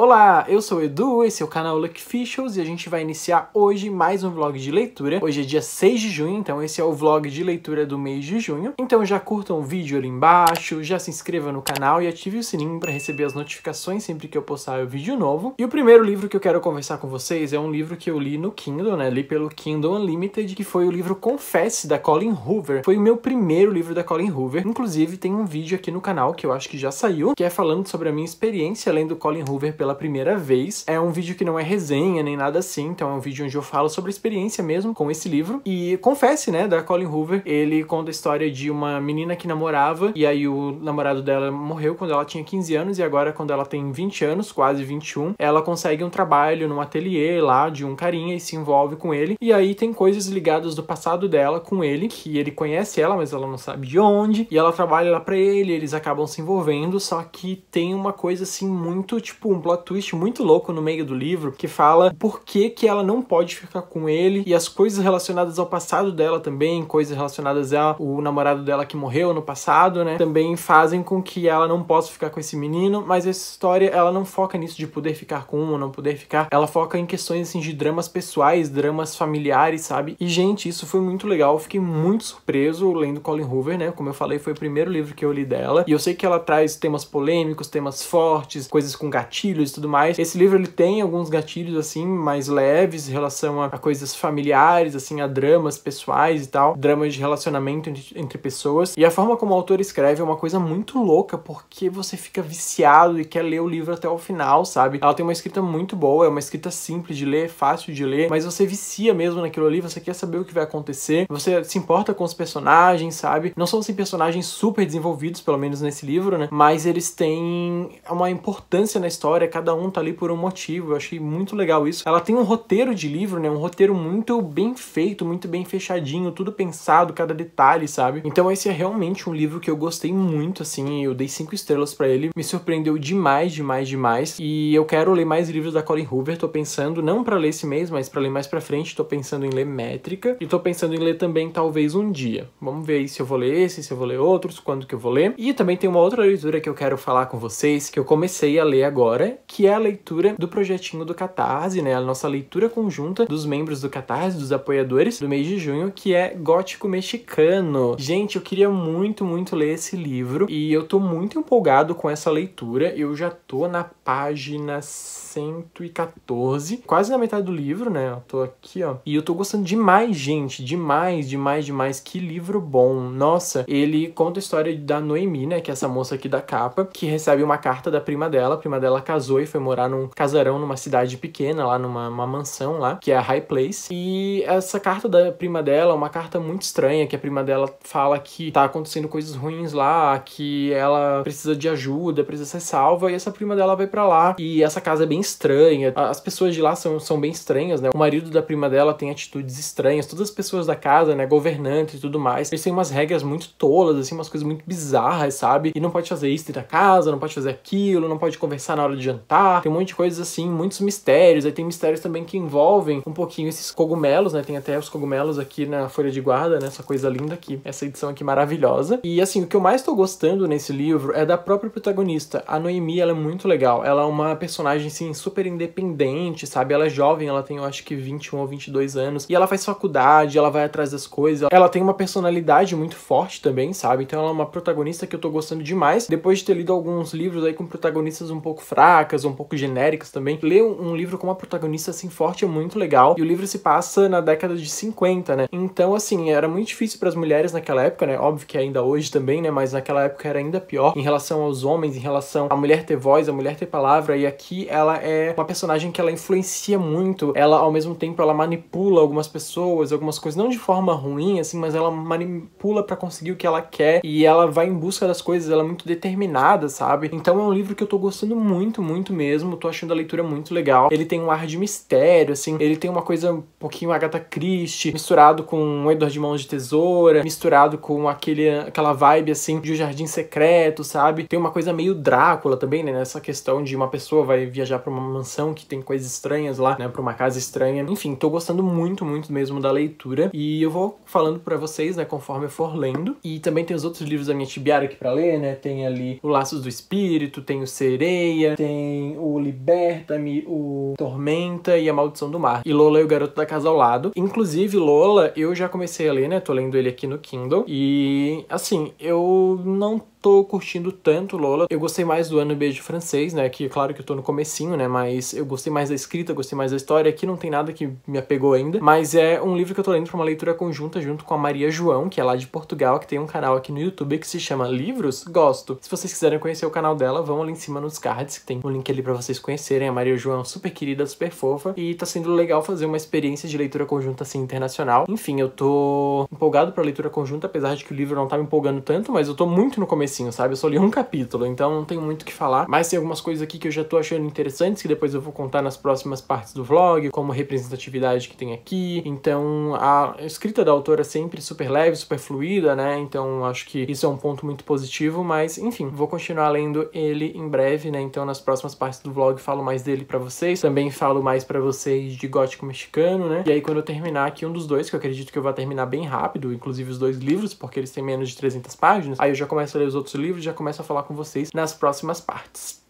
Olá, eu sou o Edu, esse é o canal Lucky Fishels e a gente vai iniciar hoje mais um vlog de leitura. Hoje é dia 6 de junho, então esse é o vlog de leitura do mês de junho. Então já curtam o vídeo ali embaixo, já se inscreva no canal e ative o sininho para receber as notificações sempre que eu postar um vídeo novo. E o primeiro livro que eu quero conversar com vocês é um livro que eu li no Kindle, né? Li pelo Kindle Unlimited, que foi o livro Confesse, da Colin Hoover. Foi o meu primeiro livro da Colin Hoover. Inclusive tem um vídeo aqui no canal que eu acho que já saiu, que é falando sobre a minha experiência lendo Colin Hoover pela primeira vez. É um vídeo que não é resenha nem nada assim, então é um vídeo onde eu falo sobre a experiência mesmo com esse livro. E confesse, né, da Colin Hoover, ele conta a história de uma menina que namorava e aí o namorado dela morreu quando ela tinha 15 anos e agora quando ela tem 20 anos, quase 21, ela consegue um trabalho num ateliê lá de um carinha e se envolve com ele. E aí tem coisas ligadas do passado dela com ele, que ele conhece ela, mas ela não sabe de onde, e ela trabalha lá para ele, eles acabam se envolvendo, só que tem uma coisa assim muito tipo um plot twist muito louco no meio do livro que fala por que, que ela não pode ficar com ele e as coisas relacionadas ao passado dela também, coisas relacionadas ao namorado dela que morreu no passado, né? Também fazem com que ela não possa ficar com esse menino, mas essa história ela não foca nisso de poder ficar com um ou não poder ficar, ela foca em questões assim de dramas pessoais, dramas familiares, sabe? E gente, isso foi muito legal, eu fiquei muito surpreso lendo Colin Hoover, né? Como eu falei, foi o primeiro livro que eu li dela, e eu sei que ela traz temas polêmicos, temas fortes, coisas com gatilhos e tudo mais. Esse livro ele tem alguns gatilhos assim mais leves em relação a, a coisas familiares, assim, a dramas pessoais e tal, dramas de relacionamento entre, entre pessoas. E a forma como o autor escreve é uma coisa muito louca, porque você fica viciado e quer ler o livro até o final, sabe? Ela tem uma escrita muito boa, é uma escrita simples de ler, fácil de ler, mas você vicia mesmo naquilo ali, você quer saber o que vai acontecer, você se importa com os personagens, sabe? Não são assim personagens super desenvolvidos, pelo menos nesse livro, né? Mas eles têm uma importância na história, cada um tá ali por um motivo. Eu achei muito legal isso. Ela tem um roteiro de livro, né? Um roteiro muito bem feito, muito bem fechadinho, tudo pensado, cada detalhe, sabe? Então esse é realmente um livro que eu gostei muito, assim, eu dei cinco estrelas para ele. Me surpreendeu demais, demais, demais. E eu quero ler mais livros da Colin Hoover, tô pensando não para ler esse mês, mas para ler mais para frente, tô pensando em ler Métrica e tô pensando em ler também talvez um dia. Vamos ver aí se eu vou ler esse, se eu vou ler outros, quando que eu vou ler. E também tem uma outra leitura que eu quero falar com vocês, que eu comecei a ler agora que é a leitura do projetinho do Catarse, né? A nossa leitura conjunta dos membros do Catarse, dos apoiadores do mês de junho, que é Gótico Mexicano. Gente, eu queria muito, muito ler esse livro e eu tô muito empolgado com essa leitura. Eu já tô na página 114, quase na metade do livro, né? Eu tô aqui, ó. E eu tô gostando demais, gente, demais, demais, demais. Que livro bom. Nossa, ele conta a história da Noemi, né, que é essa moça aqui da capa, que recebe uma carta da prima dela, a prima dela casou casou e foi morar num casarão numa cidade pequena, lá numa mansão lá, que é a High Place. E essa carta da prima dela é uma carta muito estranha, que a prima dela fala que tá acontecendo coisas ruins lá, que ela precisa de ajuda, precisa ser salva, e essa prima dela vai para lá. E essa casa é bem estranha, as pessoas de lá são, são bem estranhas, né? O marido da prima dela tem atitudes estranhas, todas as pessoas da casa, né, governante e tudo mais, eles têm umas regras muito tolas, assim, umas coisas muito bizarras, sabe? E não pode fazer isso dentro da casa, não pode fazer aquilo, não pode conversar na hora de jantar jantar, tem um monte de coisas assim, muitos mistérios. Aí tem mistérios também que envolvem um pouquinho esses cogumelos, né? Tem até os cogumelos aqui na folha de guarda, né? Essa coisa linda aqui, essa edição aqui maravilhosa. E assim, o que eu mais tô gostando nesse livro é da própria protagonista. A Noemi, ela é muito legal. Ela é uma personagem, assim, super independente, sabe? Ela é jovem, ela tem, eu acho que 21 ou 22 anos. E ela faz faculdade, ela vai atrás das coisas. Ela tem uma personalidade muito forte também, sabe? Então ela é uma protagonista que eu tô gostando demais. Depois de ter lido alguns livros aí com protagonistas um pouco fracos, fracas, um pouco genéricas também. Ler um livro com uma protagonista assim forte é muito legal. E o livro se passa na década de 50, né? Então, assim, era muito difícil para as mulheres naquela época, né? Óbvio que ainda hoje também, né? Mas naquela época era ainda pior em relação aos homens, em relação à mulher ter voz, a mulher ter palavra. E aqui ela é uma personagem que ela influencia muito. Ela, ao mesmo tempo, ela manipula algumas pessoas, algumas coisas, não de forma ruim, assim, mas ela manipula para conseguir o que ela quer. E ela vai em busca das coisas, ela é muito determinada, sabe? Então é um livro que eu tô gostando muito, muito muito mesmo, tô achando a leitura muito legal. Ele tem um ar de mistério, assim, ele tem uma coisa um pouquinho Agatha Christie, misturado com um Edward de Mãos de Tesoura, misturado com aquele, aquela vibe, assim, de O um Jardim Secreto, sabe? Tem uma coisa meio Drácula também, né, nessa questão de uma pessoa vai viajar para uma mansão que tem coisas estranhas lá, né, pra uma casa estranha. Enfim, tô gostando muito, muito mesmo da leitura e eu vou falando para vocês, né, conforme eu for lendo. E também tem os outros livros da minha tibiara aqui para ler, né, tem ali O Laços do Espírito, tem o Sereia, tem tem o Liberta-me, o Tormenta e a Maldição do Mar. E Lola e o Garoto da Casa ao Lado. Inclusive, Lola, eu já comecei a ler, né? Tô lendo ele aqui no Kindle. E, assim, eu não tô curtindo tanto Lola. Eu gostei mais do Ano Beijo Francês, né? Que claro que eu tô no comecinho, né? Mas eu gostei mais da escrita, gostei mais da história. Aqui não tem nada que me apegou ainda. Mas é um livro que eu tô lendo pra uma leitura conjunta junto com a Maria João, que é lá de Portugal, que tem um canal aqui no YouTube que se chama Livros Gosto. Se vocês quiserem conhecer o canal dela, vão ali em cima nos cards, que tem um link ali pra vocês conhecerem. A Maria João é super querida, super fofa. E tá sendo legal fazer uma experiência de leitura conjunta assim internacional. Enfim, eu tô empolgado pra leitura conjunta, apesar de que o livro não tá me empolgando tanto, mas eu tô muito no começo comecinho, sabe? Eu só li um capítulo, então não tem muito o que falar. Mas tem algumas coisas aqui que eu já tô achando interessantes, que depois eu vou contar nas próximas partes do vlog, como representatividade que tem aqui. Então, a escrita da autora é sempre super leve, super fluida, né? Então, acho que isso é um ponto muito positivo, mas, enfim, vou continuar lendo ele em breve, né? Então, nas próximas partes do vlog falo mais dele para vocês. Também falo mais para vocês de gótico mexicano, né? E aí, quando eu terminar aqui um dos dois, que eu acredito que eu vou terminar bem rápido, inclusive os dois livros, porque eles têm menos de 300 páginas, aí eu já começo a ler os outros outros livros, já começo a falar com vocês nas próximas partes.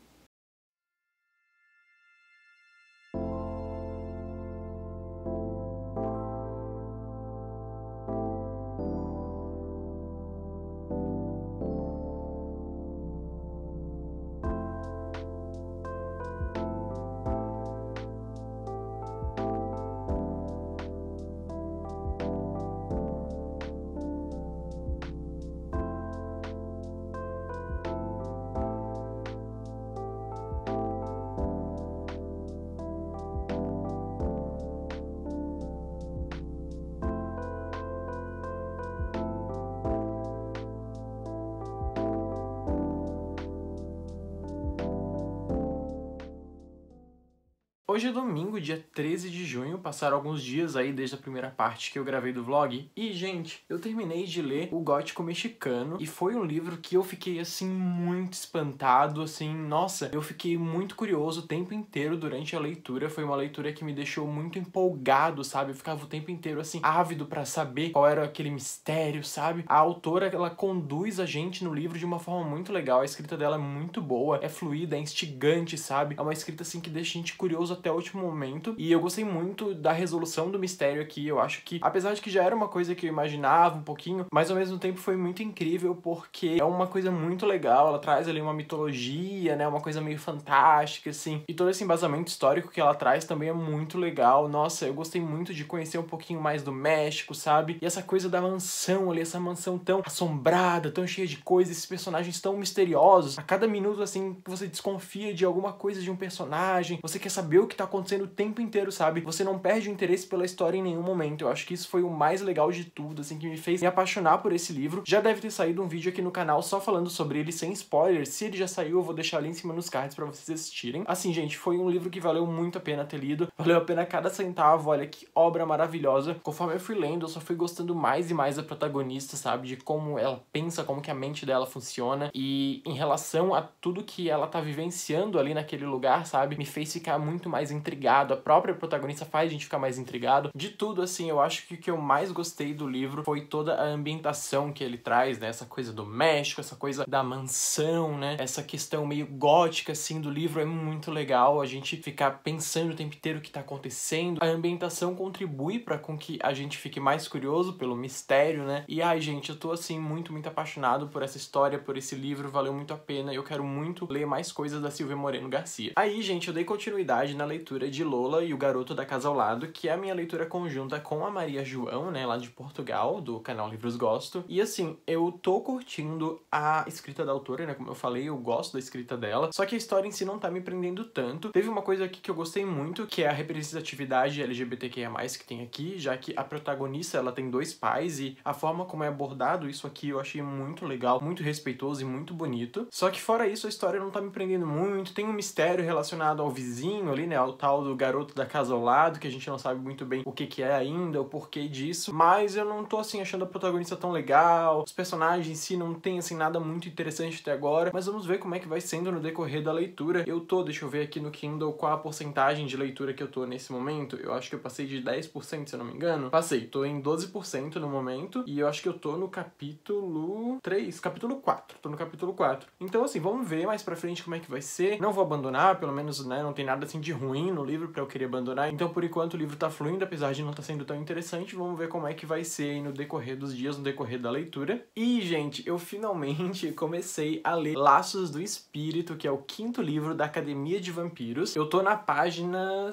Hoje é domingo, dia 13 de junho, passaram alguns dias aí desde a primeira parte que eu gravei do vlog. E, gente, eu terminei de ler O Gótico Mexicano e foi um livro que eu fiquei, assim, muito espantado, assim, nossa, eu fiquei muito curioso o tempo inteiro durante a leitura. Foi uma leitura que me deixou muito empolgado, sabe? Eu ficava o tempo inteiro, assim, ávido para saber qual era aquele mistério, sabe? A autora, ela conduz a gente no livro de uma forma muito legal, a escrita dela é muito boa, é fluida, é instigante, sabe? É uma escrita, assim, que deixa a gente curioso até o último momento. E eu gostei muito da resolução do mistério aqui. Eu acho que, apesar de que já era uma coisa que eu imaginava um pouquinho, mas ao mesmo tempo foi muito incrível porque é uma coisa muito legal. Ela traz ali uma mitologia, né? Uma coisa meio fantástica, assim. E todo esse embasamento histórico que ela traz também é muito legal. Nossa, eu gostei muito de conhecer um pouquinho mais do México, sabe? E essa coisa da mansão ali, essa mansão tão assombrada, tão cheia de coisas, esses personagens tão misteriosos. A cada minuto, assim, você desconfia de alguma coisa de um personagem, você quer saber o que que tá acontecendo o tempo inteiro, sabe? Você não perde o interesse pela história em nenhum momento. Eu acho que isso foi o mais legal de tudo, assim, que me fez me apaixonar por esse livro. Já deve ter saído um vídeo aqui no canal só falando sobre ele sem spoilers. Se ele já saiu, eu vou deixar ali em cima nos cards para vocês assistirem. Assim, gente, foi um livro que valeu muito a pena ter lido. Valeu a pena cada centavo. Olha que obra maravilhosa. Conforme eu fui lendo, eu só fui gostando mais e mais da protagonista, sabe? De como ela pensa, como que a mente dela funciona e em relação a tudo que ela tá vivenciando ali naquele lugar, sabe? Me fez ficar muito mais mais intrigado, a própria protagonista faz a gente ficar mais intrigado. De tudo, assim, eu acho que o que eu mais gostei do livro foi toda a ambientação que ele traz, né? Essa coisa do México, essa coisa da mansão, né? Essa questão meio gótica, assim, do livro é muito legal. A gente ficar pensando o tempo inteiro o que tá acontecendo. A ambientação contribui para com que a gente fique mais curioso pelo mistério, né? E ai, gente, eu tô, assim, muito, muito apaixonado por essa história, por esse livro, valeu muito a pena. Eu quero muito ler mais coisas da Silvia Moreno Garcia. Aí, gente, eu dei continuidade na leitura de Lola e o Garoto da Casa ao Lado, que é a minha leitura conjunta com a Maria João, né, lá de Portugal, do canal Livros Gosto. E assim, eu tô curtindo a escrita da autora, né, como eu falei, eu gosto da escrita dela, só que a história em si não tá me prendendo tanto. Teve uma coisa aqui que eu gostei muito, que é a representatividade LGBTQIA+, que tem aqui, já que a protagonista, ela tem dois pais e a forma como é abordado isso aqui eu achei muito legal, muito respeitoso e muito bonito. Só que fora isso, a história não tá me prendendo muito, tem um mistério relacionado ao vizinho ali, né, o tal do garoto da casa ao lado, que a gente não sabe muito bem o que, que é ainda, o porquê disso, mas eu não tô assim achando a protagonista tão legal, os personagens em si não tem assim nada muito interessante até agora, mas vamos ver como é que vai sendo no decorrer da leitura. Eu tô, deixa eu ver aqui no Kindle qual a porcentagem de leitura que eu tô nesse momento, eu acho que eu passei de 10%, se eu não me engano. Passei, tô em 12% no momento, e eu acho que eu tô no capítulo 3, capítulo 4, tô no capítulo 4. Então assim, vamos ver mais pra frente como é que vai ser, não vou abandonar, pelo menos, né, não tem nada assim de ruim no livro para eu querer abandonar. Então, por enquanto, o livro tá fluindo, apesar de não estar tá sendo tão interessante. Vamos ver como é que vai ser no decorrer dos dias, no decorrer da leitura. E, gente, eu finalmente comecei a ler Laços do Espírito, que é o quinto livro da Academia de Vampiros. Eu tô na página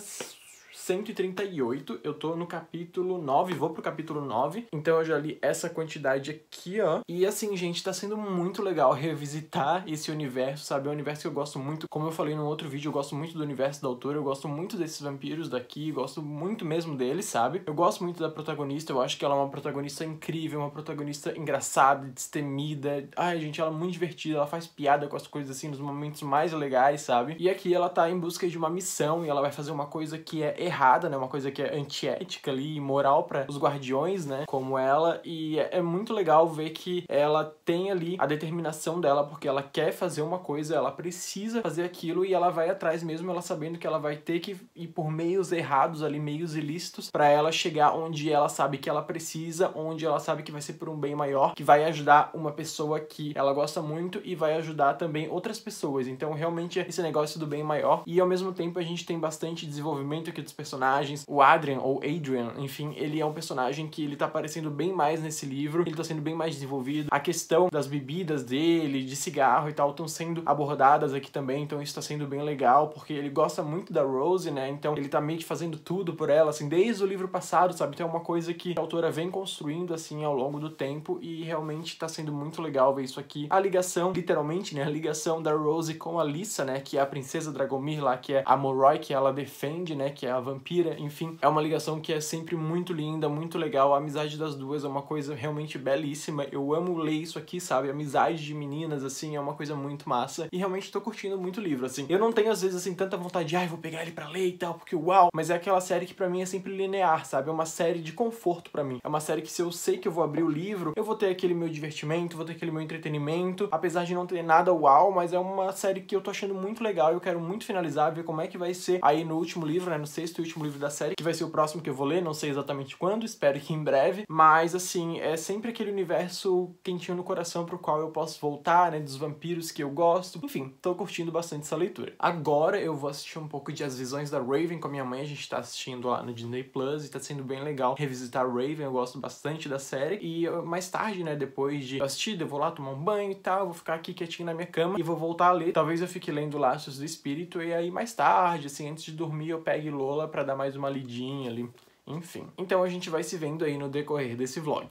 138, eu tô no capítulo 9, vou pro capítulo 9, então eu já li essa quantidade aqui, ó. E assim, gente, tá sendo muito legal revisitar esse universo, sabe? É um universo que eu gosto muito, como eu falei no outro vídeo, eu gosto muito do universo da autora, eu gosto muito desses vampiros daqui, gosto muito mesmo deles, sabe? Eu gosto muito da protagonista, eu acho que ela é uma protagonista incrível, uma protagonista engraçada, destemida. Ai, gente, ela é muito divertida, ela faz piada com as coisas assim nos momentos mais legais, sabe? E aqui ela tá em busca de uma missão e ela vai fazer uma coisa que é errada, né? Uma coisa que é antiética ali, imoral para os guardiões, né? Como ela. E é, é muito legal ver que ela tem ali a determinação dela, porque ela quer fazer uma coisa, ela precisa fazer aquilo e ela vai atrás mesmo, ela sabendo que ela vai ter que ir por meios errados ali, meios ilícitos, para ela chegar onde ela sabe que ela precisa, onde ela sabe que vai ser por um bem maior, que vai ajudar uma pessoa que ela gosta muito e vai ajudar também outras pessoas. Então, realmente, esse negócio do bem maior. E ao mesmo tempo, a gente tem bastante desenvolvimento aqui dos personagens. O Adrian, ou Adrian, enfim, ele é um personagem que ele tá aparecendo bem mais nesse livro, ele tá sendo bem mais desenvolvido. A questão das bebidas dele, de cigarro e tal, estão sendo abordadas aqui também, então isso tá sendo bem legal, porque ele gosta muito da Rose, né? Então ele tá meio que fazendo tudo por ela, assim, desde o livro passado, sabe? Então é uma coisa que a autora vem construindo, assim, ao longo do tempo e realmente tá sendo muito legal ver isso aqui. A ligação, literalmente, né? A ligação da Rose com a Lisa, né? Que é a princesa Dragomir lá, que é a Moroi, que ela defende, né? Que é a vampira, enfim. É uma ligação que é sempre muito linda, muito legal. A amizade das duas é uma coisa realmente belíssima. Eu amo ler isso aqui, sabe? Amizade de meninas, assim, é uma coisa muito massa. E realmente tô curtindo muito o livro, assim. Eu não tenho, às vezes, assim, tanta vontade de, ai, ah, vou pegar ele pra ler e tal, porque uau. Mas é aquela série que para mim é sempre linear, sabe? É uma série de conforto para mim. É uma série que se eu sei que eu vou abrir o livro, eu vou ter aquele meu divertimento, vou ter aquele meu entretenimento. Apesar de não ter nada uau, mas é uma série que eu tô achando muito legal. e Eu quero muito finalizar, ver como é que vai ser aí no último livro, né? No sexto sexto e último livro da série, que vai ser o próximo que eu vou ler, não sei exatamente quando, espero que em breve, mas assim, é sempre aquele universo quentinho no coração pro qual eu posso voltar, né, dos vampiros que eu gosto. Enfim, tô curtindo bastante essa leitura. Agora eu vou assistir um pouco de As Visões da Raven com a minha mãe, a gente tá assistindo lá no Disney Plus e tá sendo bem legal revisitar Raven, eu gosto bastante da série. E mais tarde, né, depois de assistir, eu vou lá tomar um banho e tal, vou ficar aqui quietinho na minha cama e vou voltar a ler. Talvez eu fique lendo Laços do Espírito e aí mais tarde, assim, antes de dormir, eu pegue Lola cebola para dar mais uma lidinha ali, enfim. Então a gente vai se vendo aí no decorrer desse vlog.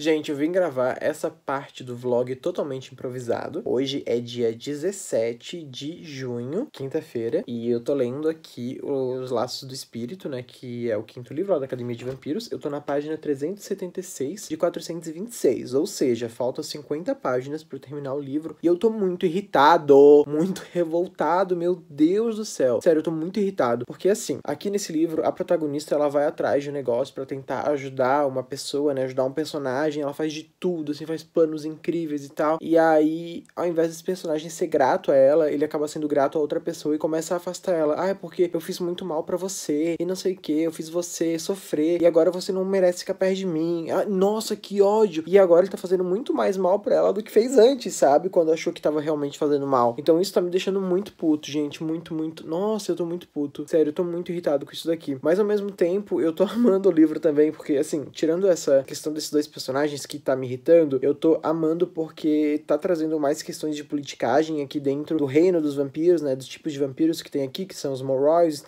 Gente, eu vim gravar essa parte do vlog totalmente improvisado. Hoje é dia 17 de junho, quinta-feira, e eu tô lendo aqui Os Laços do Espírito, né, que é o quinto livro lá da Academia de Vampiros. Eu tô na página 376 de 426, ou seja, faltam 50 páginas para terminar o livro, e eu tô muito irritado, muito revoltado, meu Deus do céu. Sério, eu tô muito irritado, porque assim, aqui nesse livro a protagonista ela vai atrás de um negócio para tentar ajudar uma pessoa, né, ajudar um personagem personagem, ela faz de tudo, assim, faz planos incríveis e tal. E aí, ao invés desse personagem ser grato a ela, ele acaba sendo grato a outra pessoa e começa a afastar ela. Ah, é porque eu fiz muito mal para você, e não sei o que, eu fiz você sofrer, e agora você não merece ficar perto de mim. Ah, nossa, que ódio! E agora ele tá fazendo muito mais mal pra ela do que fez antes, sabe? Quando achou que tava realmente fazendo mal. Então isso tá me deixando muito puto, gente. Muito, muito. Nossa, eu tô muito puto. Sério, eu tô muito irritado com isso daqui. Mas ao mesmo tempo, eu tô amando o livro também, porque, assim, tirando essa questão desses dois personagens personagens que tá me irritando, eu tô amando porque tá trazendo mais questões de politicagem aqui dentro do reino dos vampiros, né? Dos tipos de vampiros que tem aqui, que são os Moroi, os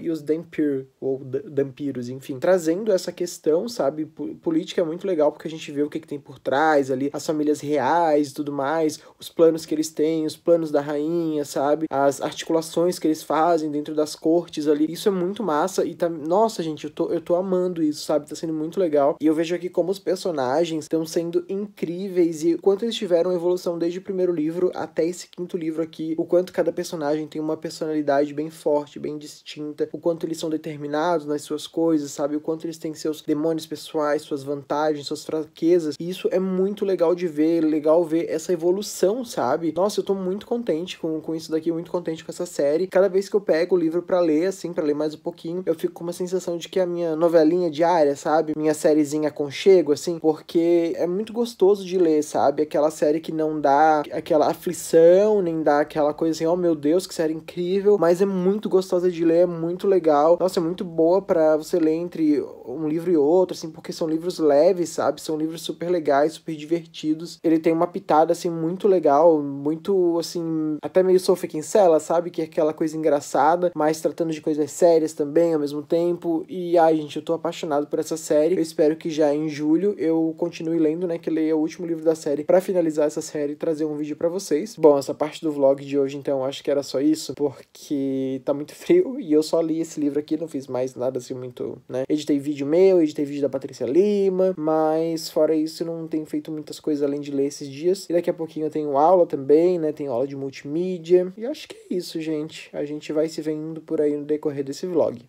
e os Dampir, ou Dampiros, enfim. Trazendo essa questão, sabe? Política é muito legal porque a gente vê o que, que tem por trás ali, as famílias reais e tudo mais, os planos que eles têm, os planos da rainha, sabe? As articulações que eles fazem dentro das cortes ali. Isso é muito massa e tá. Nossa, gente, eu tô, eu tô amando isso, sabe? Tá sendo muito legal. E eu vejo aqui como os personagens personagens estão sendo incríveis e o quanto eles tiveram evolução desde o primeiro livro até esse quinto livro aqui, o quanto cada personagem tem uma personalidade bem forte, bem distinta, o quanto eles são determinados nas suas coisas, sabe? O quanto eles têm seus demônios pessoais, suas vantagens, suas fraquezas. E isso é muito legal de ver, legal ver essa evolução, sabe? Nossa, eu tô muito contente com, com isso daqui, muito contente com essa série. Cada vez que eu pego o livro para ler, assim, para ler mais um pouquinho, eu fico com uma sensação de que a minha novelinha diária, sabe? Minha sériezinha conchego, assim, porque porque é muito gostoso de ler, sabe? Aquela série que não dá aquela aflição, nem dá aquela coisa assim, oh meu Deus, que série incrível, mas é muito gostosa de ler, é muito legal. Nossa, é muito boa para você ler entre um livro e outro, assim, porque são livros leves, sabe? São livros super legais, super divertidos. Ele tem uma pitada, assim, muito legal, muito, assim, até meio Sophie Kinsella, sabe? Que é aquela coisa engraçada, mas tratando de coisas sérias também ao mesmo tempo. E, ai, gente, eu tô apaixonado por essa série. Eu espero que já em julho eu continue lendo, né? Que leia o último livro da série para finalizar essa série e trazer um vídeo para vocês. Bom, essa parte do vlog de hoje, então, acho que era só isso, porque tá muito frio e eu só li esse livro aqui, não fiz mais nada assim muito, né? Editei vídeo meu, editei vídeo da Patrícia Lima, mas fora isso, não tenho feito muitas coisas além de ler esses dias. E daqui a pouquinho eu tenho aula também, né? Tenho aula de multimídia. E acho que é isso, gente. A gente vai se vendo por aí no decorrer desse vlog.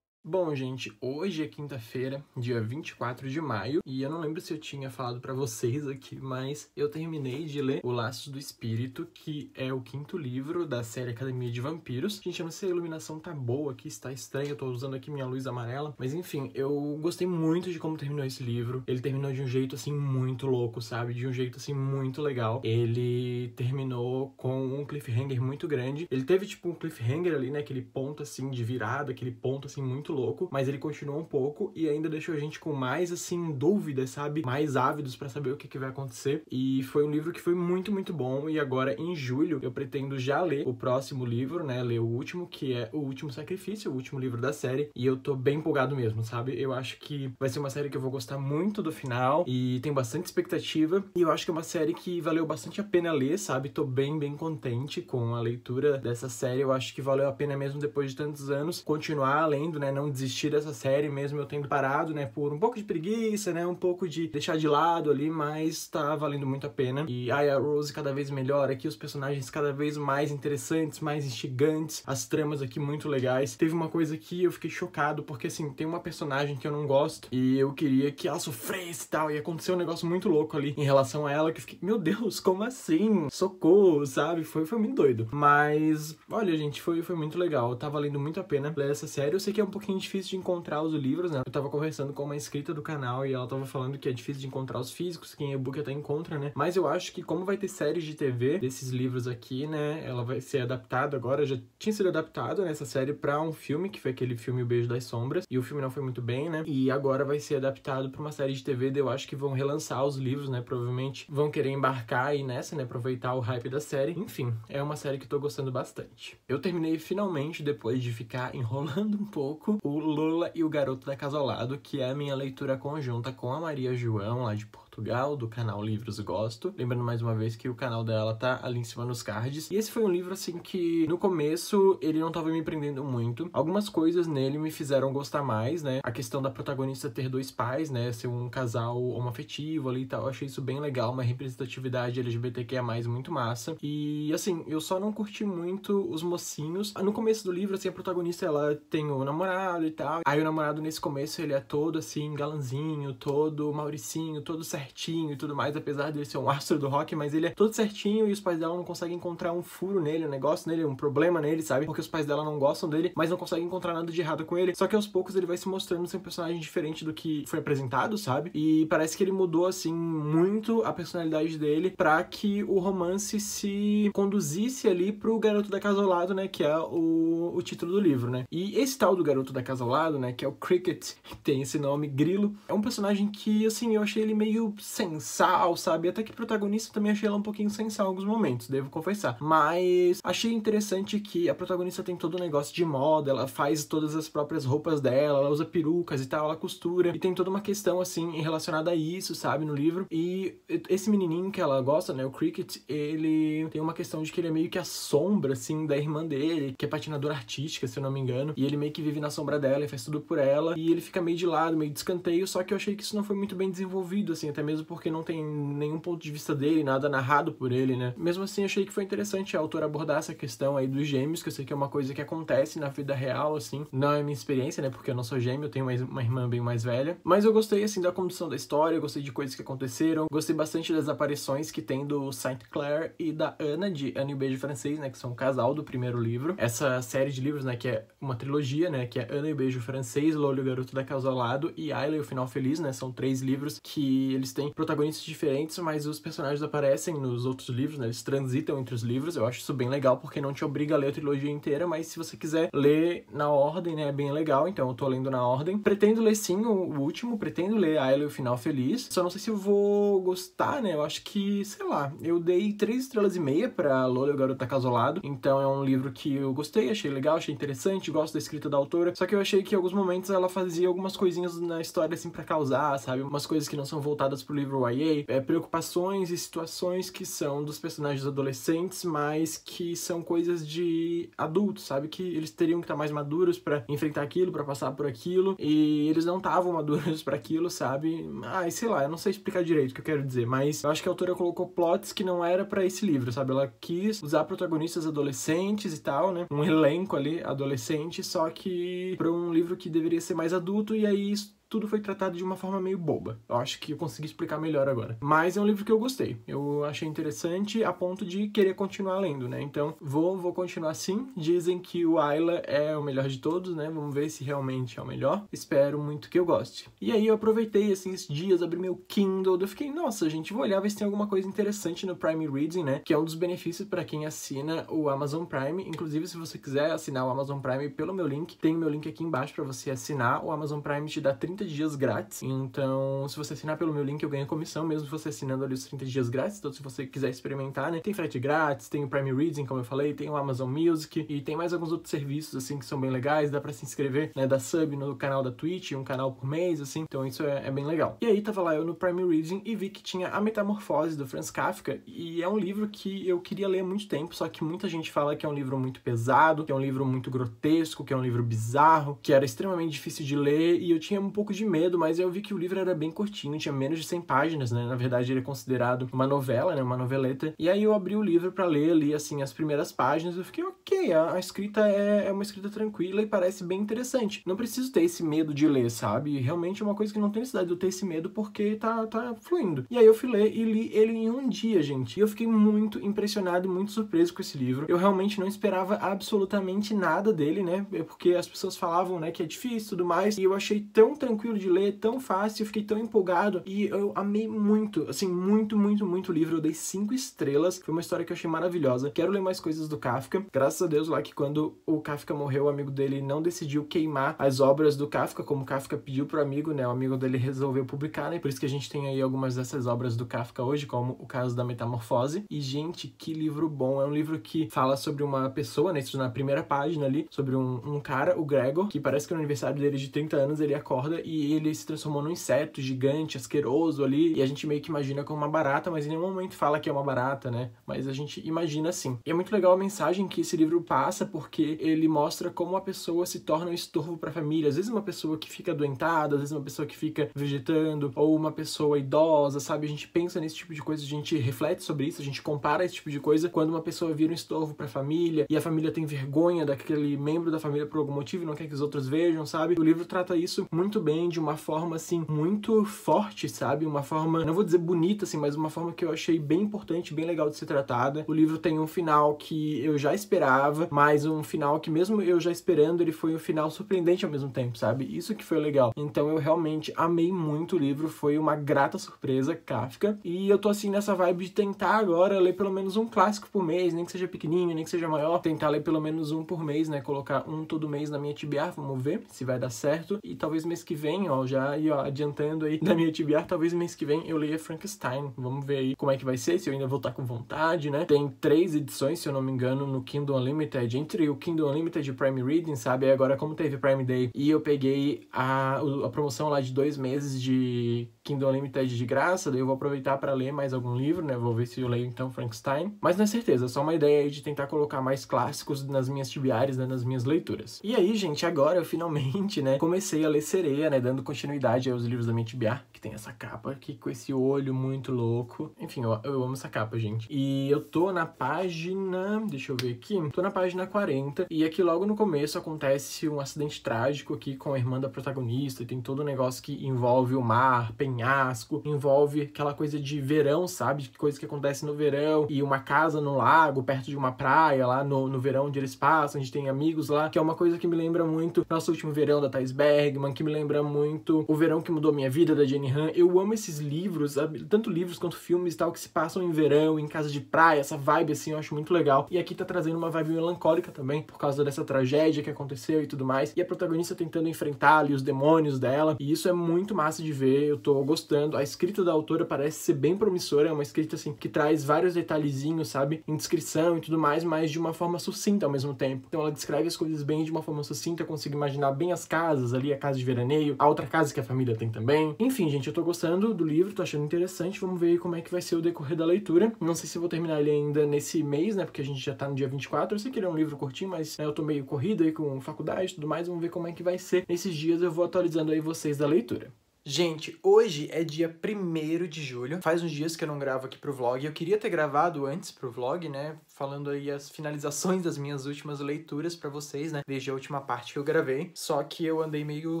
Bom, gente, hoje é quinta-feira, dia 24 de maio, e eu não lembro se eu tinha falado para vocês aqui, mas eu terminei de ler O Laço do Espírito, que é o quinto livro da série Academia de Vampiros. Gente, eu não sei se a iluminação tá boa aqui, está estranha, eu tô usando aqui minha luz amarela, mas enfim, eu gostei muito de como terminou esse livro. Ele terminou de um jeito assim muito louco, sabe? De um jeito assim muito legal. Ele terminou com um cliffhanger muito grande. Ele teve tipo um cliffhanger ali, né, aquele ponto assim de virada, aquele ponto assim muito louco louco, mas ele continuou um pouco e ainda deixou a gente com mais, assim, dúvidas, sabe? Mais ávidos para saber o que, que vai acontecer. E foi um livro que foi muito, muito bom. E agora, em julho, eu pretendo já ler o próximo livro, né? Ler o último, que é O Último Sacrifício, o último livro da série. E eu tô bem empolgado mesmo, sabe? Eu acho que vai ser uma série que eu vou gostar muito do final e tenho bastante expectativa. E eu acho que é uma série que valeu bastante a pena ler, sabe? Tô bem, bem contente com a leitura dessa série. Eu acho que valeu a pena mesmo depois de tantos anos continuar lendo, né? Não desistir dessa série, mesmo eu tendo parado, né, por um pouco de preguiça, né, um pouco de deixar de lado ali, mas tá valendo muito a pena. E ai, a Rose cada vez melhor aqui, os personagens cada vez mais interessantes, mais instigantes, as tramas aqui muito legais. Teve uma coisa que eu fiquei chocado, porque assim, tem uma personagem que eu não gosto e eu queria que ela sofresse e tal, e aconteceu um negócio muito louco ali em relação a ela, que eu fiquei, meu Deus, como assim? Socorro, sabe? Foi, foi muito doido. Mas, olha, gente, foi, foi muito legal, tá valendo muito a pena ler essa série. Eu sei que é um pouquinho difícil de encontrar os livros, né? Eu tava conversando com uma inscrita do canal e ela tava falando que é difícil de encontrar os físicos, que em e-book até encontra, né? Mas eu acho que como vai ter séries de TV desses livros aqui, né? Ela vai ser adaptada agora, já tinha sido adaptada nessa né, série para um filme, que foi aquele filme O Beijo das Sombras, e o filme não foi muito bem, né? E agora vai ser adaptado para uma série de TV, eu acho que vão relançar os livros, né? Provavelmente vão querer embarcar aí nessa, né? Aproveitar o hype da série. Enfim, é uma série que eu tô gostando bastante. Eu terminei finalmente, depois de ficar enrolando um pouco, o Lula e o Garoto da lado, que é a minha leitura conjunta com a Maria João, lá de Porto Portugal, do canal Livros Gosto. Lembrando mais uma vez que o canal dela tá ali em cima nos cards. E esse foi um livro, assim, que no começo ele não tava me prendendo muito. Algumas coisas nele me fizeram gostar mais, né? A questão da protagonista ter dois pais, né? Ser um casal homoafetivo ali e tal. Eu achei isso bem legal, uma representatividade LGBTQIA+, muito massa. E, assim, eu só não curti muito os mocinhos. No começo do livro, assim, a protagonista, ela tem o namorado e tal. Aí o namorado, nesse começo, ele é todo, assim, galanzinho, todo mauricinho, todo certinho certinho e tudo mais, apesar dele ser um astro do rock, mas ele é todo certinho e os pais dela não conseguem encontrar um furo nele, um negócio nele, um problema nele, sabe? Porque os pais dela não gostam dele, mas não conseguem encontrar nada de errado com ele. Só que aos poucos ele vai se mostrando ser um personagem diferente do que foi apresentado, sabe? E parece que ele mudou, assim, muito a personalidade dele para que o romance se conduzisse ali pro Garoto da Casa ao Lado, né? Que é o, o título do livro, né? E esse tal do Garoto da Casa ao Lado, né? Que é o Cricket, que tem esse nome, Grilo, é um personagem que, assim, eu achei ele meio sensal, sabe? Até que protagonista também achei ela um pouquinho sensal em alguns momentos, devo confessar. Mas achei interessante que a protagonista tem todo o um negócio de moda, ela faz todas as próprias roupas dela, ela usa perucas e tal, ela costura. E tem toda uma questão, assim, relacionada a isso, sabe? No livro. E esse menininho que ela gosta, né? O Cricket, ele tem uma questão de que ele é meio que a sombra, assim, da irmã dele, que é patinadora artística, se eu não me engano. E ele meio que vive na sombra dela e faz tudo por ela. E ele fica meio de lado, meio de escanteio, só que eu achei que isso não foi muito bem desenvolvido, assim, até até mesmo porque não tem nenhum ponto de vista dele, nada narrado por ele, né? Mesmo assim, achei que foi interessante a autora abordar essa questão aí dos gêmeos, que eu sei que é uma coisa que acontece na vida real, assim. Não é minha experiência, né? Porque eu não sou gêmeo, eu tenho uma irmã bem mais velha. Mas eu gostei, assim, da condução da história, gostei de coisas que aconteceram, gostei bastante das aparições que tem do Saint Clair e da Ana de Anne e Beijo Francês, né? Que são um casal do primeiro livro. Essa série de livros, né? Que é uma trilogia, né? Que é Ana e Beijo Francês, Lolo e o Garoto da Casa ao Lado e Ayla e o Final Feliz, né? São três livros que eles eles têm protagonistas diferentes, mas os personagens aparecem nos outros livros, né? Eles transitam entre os livros. Eu acho isso bem legal, porque não te obriga a ler a trilogia inteira, mas se você quiser ler na ordem, né? É bem legal, então eu tô lendo na ordem. Pretendo ler sim o, último, pretendo ler a Ela e o Final Feliz. Só não sei se eu vou gostar, né? Eu acho que, sei lá, eu dei três estrelas e meia pra Lola e o Garoto Casolado. Então é um livro que eu gostei, achei legal, achei interessante, gosto da escrita da autora. Só que eu achei que em alguns momentos ela fazia algumas coisinhas na história, assim, para causar, sabe? Umas coisas que não são voltadas pro livro YA, é, preocupações e situações que são dos personagens adolescentes, mas que são coisas de adultos, sabe? Que eles teriam que estar tá mais maduros para enfrentar aquilo, para passar por aquilo, e eles não estavam maduros para aquilo, sabe? Ai, sei lá, eu não sei explicar direito o que eu quero dizer, mas eu acho que a autora colocou plots que não era para esse livro, sabe? Ela quis usar protagonistas adolescentes e tal, né? Um elenco ali adolescente, só que para um livro que deveria ser mais adulto, e aí isso tudo foi tratado de uma forma meio boba. Eu acho que eu consegui explicar melhor agora. Mas é um livro que eu gostei. Eu achei interessante a ponto de querer continuar lendo, né? Então, vou, vou continuar sim. Dizem que o Ayla é o melhor de todos, né? Vamos ver se realmente é o melhor. Espero muito que eu goste. E aí eu aproveitei, assim, esses dias, abri meu Kindle, eu fiquei, nossa, gente, vou olhar ver se tem alguma coisa interessante no Prime Reading, né? Que é um dos benefícios para quem assina o Amazon Prime. Inclusive, se você quiser assinar o Amazon Prime pelo meu link, tem o meu link aqui embaixo para você assinar. O Amazon Prime te dá 30 30 dias grátis. Então, se você assinar pelo meu link, eu ganho comissão, mesmo você assinando ali os 30 dias grátis. Então, se você quiser experimentar, né? Tem frete grátis, tem o Prime Reading, como eu falei, tem o Amazon Music e tem mais alguns outros serviços, assim, que são bem legais. Dá pra se inscrever, né? Da sub no canal da Twitch, um canal por mês, assim. Então, isso é, é bem legal. E aí, tava lá eu no Prime Reading e vi que tinha A Metamorfose do Franz Kafka. E é um livro que eu queria ler há muito tempo, só que muita gente fala que é um livro muito pesado, que é um livro muito grotesco, que é um livro bizarro, que era extremamente difícil de ler e eu tinha um pouco pouco de medo, mas eu vi que o livro era bem curtinho, tinha menos de 100 páginas, né? Na verdade, ele é considerado uma novela, né? Uma noveleta. E aí eu abri o livro para ler ali, assim, as primeiras páginas. Eu fiquei, ok, a, a escrita é, é, uma escrita tranquila e parece bem interessante. Não preciso ter esse medo de ler, sabe? Realmente é uma coisa que não tem necessidade de eu ter esse medo porque tá, tá fluindo. E aí eu fui ler e li ele em um dia, gente. E eu fiquei muito impressionado e muito surpreso com esse livro. Eu realmente não esperava absolutamente nada dele, né? É porque as pessoas falavam, né, que é difícil e tudo mais. E eu achei tão tranquilo tranquilo de ler, tão fácil, eu fiquei tão empolgado e eu amei muito, assim, muito, muito, muito o livro. Eu dei cinco estrelas, foi uma história que eu achei maravilhosa. Quero ler mais coisas do Kafka. Graças a Deus, lá que quando o Kafka morreu, o amigo dele não decidiu queimar as obras do Kafka, como Kafka pediu pro amigo, né? O amigo dele resolveu publicar, né? Por isso que a gente tem aí algumas dessas obras do Kafka hoje, como o caso da Metamorfose. E, gente, que livro bom! É um livro que fala sobre uma pessoa, né? Isso na primeira página ali, sobre um, um cara, o Gregor, que parece que é no aniversário dele de 30 anos ele acorda e ele se transformou num inseto gigante, asqueroso ali, e a gente meio que imagina como uma barata, mas em nenhum momento fala que é uma barata, né? Mas a gente imagina assim. E é muito legal a mensagem que esse livro passa, porque ele mostra como a pessoa se torna um estorvo para a família. Às vezes uma pessoa que fica adoentada, às vezes uma pessoa que fica vegetando, ou uma pessoa idosa, sabe? A gente pensa nesse tipo de coisa, a gente reflete sobre isso, a gente compara esse tipo de coisa quando uma pessoa vira um estorvo para a família e a família tem vergonha daquele membro da família por algum motivo e não quer que os outros vejam, sabe? O livro trata isso muito bem também de uma forma, assim, muito forte, sabe? Uma forma, não vou dizer bonita, assim, mas uma forma que eu achei bem importante, bem legal de ser tratada. O livro tem um final que eu já esperava, mas um final que mesmo eu já esperando, ele foi um final surpreendente ao mesmo tempo, sabe? Isso que foi legal. Então eu realmente amei muito o livro, foi uma grata surpresa, Kafka. E eu tô, assim, nessa vibe de tentar agora ler pelo menos um clássico por mês, nem que seja pequenininho, nem que seja maior. Tentar ler pelo menos um por mês, né? Colocar um todo mês na minha TBR, vamos ver se vai dar certo. E talvez mês que vem, ó, já aí, ó, adiantando aí da minha TBR, talvez mês que vem eu leia Frankenstein. Vamos ver aí como é que vai ser, se eu ainda vou estar tá com vontade, né? Tem três edições, se eu não me engano, no Kindle Unlimited, entre o Kindle Unlimited e Prime Reading, sabe? agora, como teve Prime Day e eu peguei a, a promoção lá de dois meses de Kindle Unlimited de graça, daí eu vou aproveitar para ler mais algum livro, né? Vou ver se eu leio então Frankenstein. Mas não é certeza, é só uma ideia aí de tentar colocar mais clássicos nas minhas tibiares, né? nas minhas leituras. E aí, gente, agora eu finalmente, né, comecei a ler Sereia, né, dando continuidade aos livros da minha tibiar, que tem essa capa aqui com esse olho muito louco. Enfim, eu, eu amo essa capa, gente. E eu tô na página, deixa eu ver aqui, tô na página 40, e aqui logo no começo acontece um acidente trágico aqui com a irmã da protagonista, e tem todo um negócio que envolve o mar, penhasco, envolve aquela coisa de verão, sabe? coisas que acontecem no verão, e uma casa no lago, perto de uma praia, lá no, no verão onde eles passam, a gente tem amigos lá, que é uma coisa que me lembra muito nosso último verão da Thais Bergman, que me lembra muito o verão que mudou minha vida, da Jenny Han. Eu amo esses livros, tanto livros quanto filmes e tal, que se passam em verão, em casa de praia, essa vibe assim, eu acho muito legal. E aqui tá trazendo uma vibe melancólica também, por causa dessa tragédia que aconteceu e tudo mais. E a protagonista tentando enfrentar ali os demônios dela, e isso é muito massa de ver. Eu tô gostando. A escrita da autora parece ser bem promissora, é uma escrita assim que traz vários detalhezinhos, sabe? Em descrição e tudo mais, mas de uma forma sucinta ao mesmo tempo. Então ela descreve as coisas bem de uma forma sucinta, eu consigo imaginar bem as casas ali, a casa de veraneio, a outra casa que a família tem também. Enfim, gente, eu tô gostando do livro, tô achando interessante, vamos ver como é que vai ser o decorrer da leitura. Não sei se vou terminar ele ainda nesse mês, né? Porque a gente já tá no dia 24. Eu sei que ele é um livro curtinho, mas né, eu tô meio corrida aí com faculdade e tudo mais. Vamos ver como é que vai ser. Nesses dias eu vou atualizando aí vocês da leitura. Gente, hoje é dia 1 de julho, faz uns dias que eu não gravo aqui pro vlog, eu queria ter gravado antes pro vlog, né, falando aí as finalizações das minhas últimas leituras para vocês, né? Desde a última parte que eu gravei. Só que eu andei meio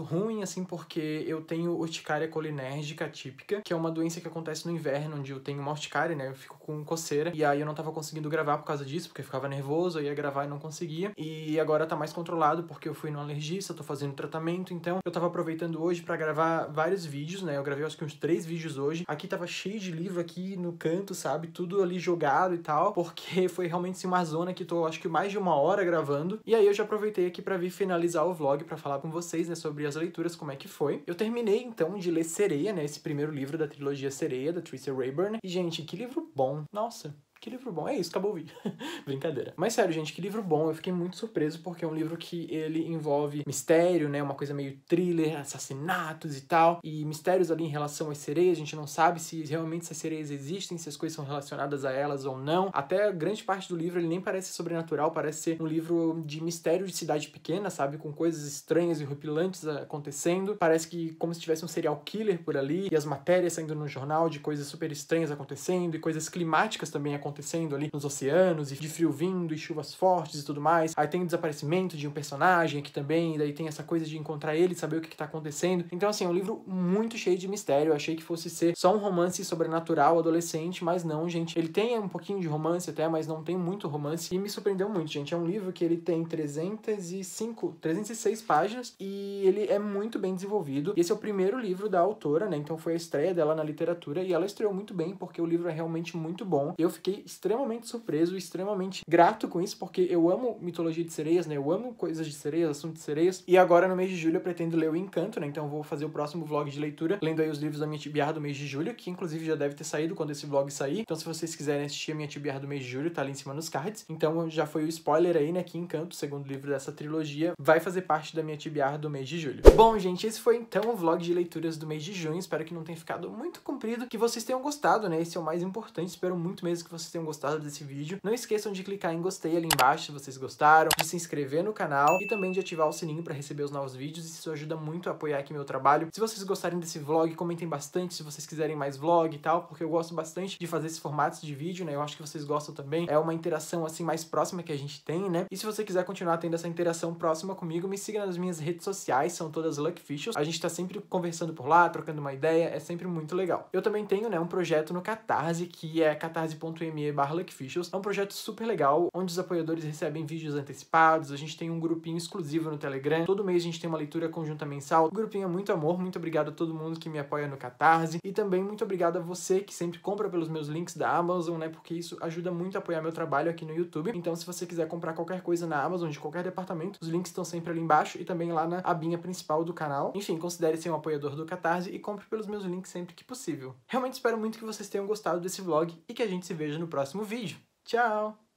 ruim, assim, porque eu tenho urticária colinérgica típica, que é uma doença que acontece no inverno, onde eu tenho uma urticária, né? Eu fico com coceira. E aí eu não tava conseguindo gravar por causa disso, porque eu ficava nervoso, eu ia gravar e não conseguia. E agora tá mais controlado, porque eu fui no alergista, tô fazendo tratamento. Então eu tava aproveitando hoje para gravar vários vídeos, né? Eu gravei acho que uns três vídeos hoje. Aqui tava cheio de livro aqui no canto, sabe? Tudo ali jogado e tal, porque foi realmente sim uma zona que tô, acho que mais de uma hora gravando. E aí eu já aproveitei aqui para vir finalizar o vlog para falar com vocês, né, sobre as leituras, como é que foi. Eu terminei, então, de ler Sereia, né, esse primeiro livro da trilogia Sereia, da Tracy Rayburn. E, gente, que livro bom! Nossa! que livro bom. É isso, acabou o vídeo. Brincadeira. Mas sério, gente, que livro bom. Eu fiquei muito surpreso porque é um livro que ele envolve mistério, né? Uma coisa meio thriller, assassinatos e tal. E mistérios ali em relação às sereias. A gente não sabe se realmente essas sereias existem, se as coisas são relacionadas a elas ou não. Até grande parte do livro ele nem parece sobrenatural, parece ser um livro de mistério de cidade pequena, sabe? Com coisas estranhas e horripilantes acontecendo. Parece que como se tivesse um serial killer por ali e as matérias saindo no jornal de coisas super estranhas acontecendo e coisas climáticas também acontecendo acontecendo ali nos oceanos, e de frio vindo, e chuvas fortes e tudo mais. Aí tem o desaparecimento de um personagem aqui também, e daí tem essa coisa de encontrar ele, saber o que, que tá acontecendo. Então, assim, é um livro muito cheio de mistério. Eu achei que fosse ser só um romance sobrenatural adolescente, mas não, gente. Ele tem um pouquinho de romance até, mas não tem muito romance. E me surpreendeu muito, gente. É um livro que ele tem 305, 306 páginas e ele é muito bem desenvolvido. Esse é o primeiro livro da autora, né? Então foi a estreia dela na literatura e ela estreou muito bem porque o livro é realmente muito bom. Eu fiquei extremamente surpreso, extremamente grato com isso, porque eu amo mitologia de sereias, né? Eu amo coisas de sereias, assunto de sereias. E agora, no mês de julho, eu pretendo ler o Encanto, né? Então eu vou fazer o próximo vlog de leitura, lendo aí os livros da minha tibiar do mês de julho, que inclusive já deve ter saído quando esse vlog sair. Então se vocês quiserem assistir a minha tibiar do mês de julho, tá ali em cima nos cards. Então já foi o spoiler aí, né? Que Encanto, segundo livro dessa trilogia, vai fazer parte da minha tibiar do mês de julho. Bom, gente, esse foi então o vlog de leituras do mês de junho. Espero que não tenha ficado muito comprido, que vocês tenham gostado, né? Esse é o mais importante. Espero muito mesmo que vocês vocês tenham gostado desse vídeo. Não esqueçam de clicar em gostei ali embaixo se vocês gostaram, de se inscrever no canal e também de ativar o sininho para receber os novos vídeos. Isso ajuda muito a apoiar aqui meu trabalho. Se vocês gostarem desse vlog, comentem bastante se vocês quiserem mais vlog e tal, porque eu gosto bastante de fazer esses formatos de vídeo, né? Eu acho que vocês gostam também. É uma interação assim mais próxima que a gente tem, né? E se você quiser continuar tendo essa interação próxima comigo, me siga nas minhas redes sociais, são todas Luckfishers. A gente tá sempre conversando por lá, trocando uma ideia, é sempre muito legal. Eu também tenho, né, um projeto no Catarse, que é catarse.me barra Luckficials. É um projeto super legal, onde os apoiadores recebem vídeos antecipados, a gente tem um grupinho exclusivo no Telegram, todo mês a gente tem uma leitura conjunta mensal. O grupinho é muito amor, muito obrigado a todo mundo que me apoia no Catarse e também muito obrigado a você que sempre compra pelos meus links da Amazon, né, porque isso ajuda muito a apoiar meu trabalho aqui no YouTube. Então se você quiser comprar qualquer coisa na Amazon, de qualquer departamento, os links estão sempre ali embaixo e também lá na abinha principal do canal. Enfim, considere ser um apoiador do Catarse e compre pelos meus links sempre que possível. Realmente espero muito que vocês tenham gostado desse vlog e que a gente se veja no próximo vídeo. Tchau!